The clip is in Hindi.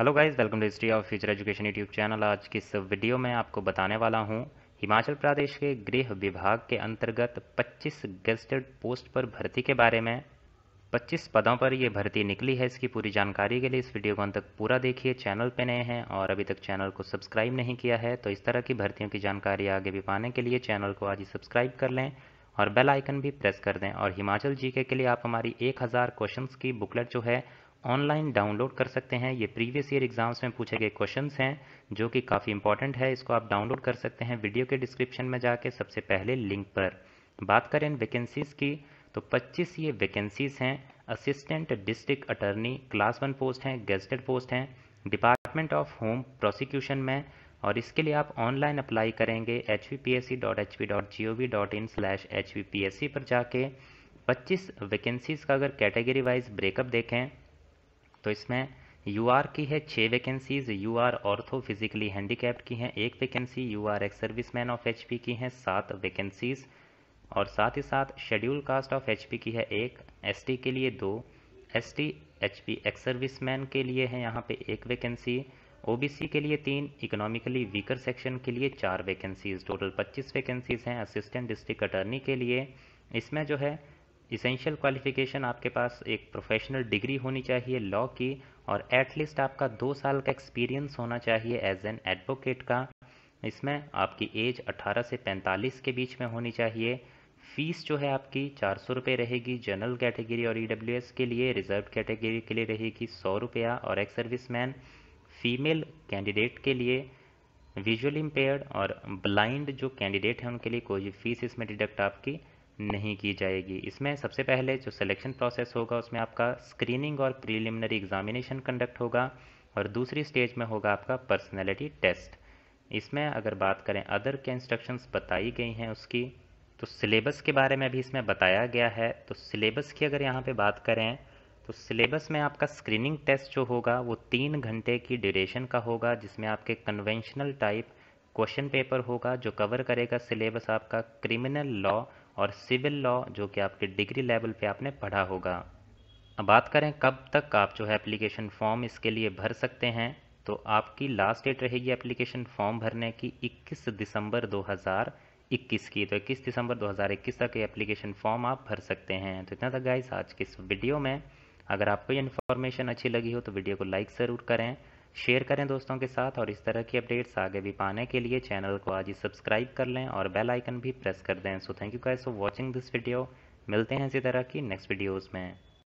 hello guys welcome to history of future education YouTube channel आज की इस वीडियो में आपको बताने वाला हूं हिमाचल प्रदेश के गृह विभाग के अंतर्गत 25 गेस्टेड पोस्ट पर भर्ती के बारे में 25 पदों पर यह भर्ती निकली है इसकी पूरी जानकारी के लिए इस वीडियो को अंत तक पूरा देखिए चैनल पर नए हैं और अभी तक चैनल को सब्सक्राइब नहीं किया है तो इस तरह की भर्तियों की जानकारी आगे भी पाने के लिए चैनल को आज ही सब्सक्राइब कर लें और बेल आइकन भी प्रेस कर दें और हिमाचल जीके के लिए आप हमारी 1000 क्वेश्चंस की बुकलेट जो है ऑनलाइन डाउनलोड कर सकते हैं ये प्रीवियस ईयर एग्जाम्स में पूछे गए क्वेश्चंस हैं जो कि काफ़ी इंपॉर्टेंट है इसको आप डाउनलोड कर सकते हैं वीडियो के डिस्क्रिप्शन में जाके सबसे पहले लिंक पर बात करें वैकेंसीज़ की तो 25 ये वैकेंसीज़ हैं assistant district attorney class one post हैं गेजटेड पोस्ट हैं डिपार्टमेंट ऑफ होम प्रोसिक्यूशन में और इसके लिए आप ऑनलाइन अप्लाई करेंगे एच पर जाके 25 वैकेंसीज़ का अगर कैटेगरी वाइज ब्रेकअप देखें तो इसमें यू आर की है छः vacancies U R ortho physically handicapped की हैं एक vacancy U R ex serviceman of H की हैं सात वैकेंसीज और साथ ही साथ शेड्यूल कास्ट ऑफ एच की है एक एस के लिए दो S T H P ex serviceman के लिए है यहाँ पे एक वैकेंसी ओबीसी के लिए तीन इकोनॉमिकली वीकर सेक्शन के लिए चार वैकेंसीज टोटल 25 वैकेंसीज हैं असिस्टेंट डिस्ट्रिक्ट अटर्नी के लिए इसमें जो है इसेंशियल क्वालिफिकेशन आपके पास एक प्रोफेशनल डिग्री होनी चाहिए लॉ की और एटलीस्ट आपका दो साल का एक्सपीरियंस होना चाहिए एज एन एडवोकेट का इसमें आपकी एज 18 से 45 के बीच में होनी चाहिए फीस जो है आपकी चार सौ रुपये रहेगी जनरल कैटेगरी और ई e के लिए रिजर्व कैटेगरी के लिए रहेगी सौ रुपया और ex serviceman female candidate के लिए विजुअल इम्पेयर्ड और ब्लाइंड जो कैंडिडेट हैं उनके लिए कोई फीस इसमें डिडक्ट आपकी नहीं की जाएगी इसमें सबसे पहले जो सिलेक्शन प्रोसेस होगा उसमें आपका स्क्रीनिंग और प्रीलिमिनरी एग्जामिनेशन कंडक्ट होगा और दूसरी स्टेज में होगा आपका पर्सनैलिटी टेस्ट इसमें अगर बात करें अदर के इंस्ट्रक्शंस बताई गई हैं उसकी तो सिलेबस के बारे में भी इसमें बताया गया है तो सिलेबस की अगर यहाँ पे बात करें तो सिलेबस में आपका स्क्रीनिंग टेस्ट जो होगा वो तीन घंटे की ड्यूरेशन का होगा जिसमें आपके कन्वेंशनल टाइप क्वेश्चन पेपर होगा जो कवर करेगा सिलेबस आपका क्रिमिनल लॉ और सिविल लॉ जो कि आपके डिग्री लेवल पे आपने पढ़ा होगा अब बात करें कब तक आप जो है एप्लीकेशन फॉर्म इसके लिए भर सकते हैं तो आपकी लास्ट डेट रहेगी एप्लीकेशन फॉर्म भरने की 21 दिसंबर 2021 की तो 21 दिसंबर 2021 तक ये एप्लीकेशन फॉर्म आप भर सकते हैं तो इतना था गाइस आज के इस वीडियो में अगर आपको ये इन्फॉर्मेशन अच्छी लगी हो तो वीडियो को लाइक ज़रूर करें शेयर करें दोस्तों के साथ और इस तरह की अपडेट्स आगे भी पाने के लिए चैनल को आज ही सब्सक्राइब कर लें और बेल आइकन भी प्रेस कर दें so thank you guys for watching this video मिलते हैं इसी तरह की नेक्स्ट वीडियोज़ में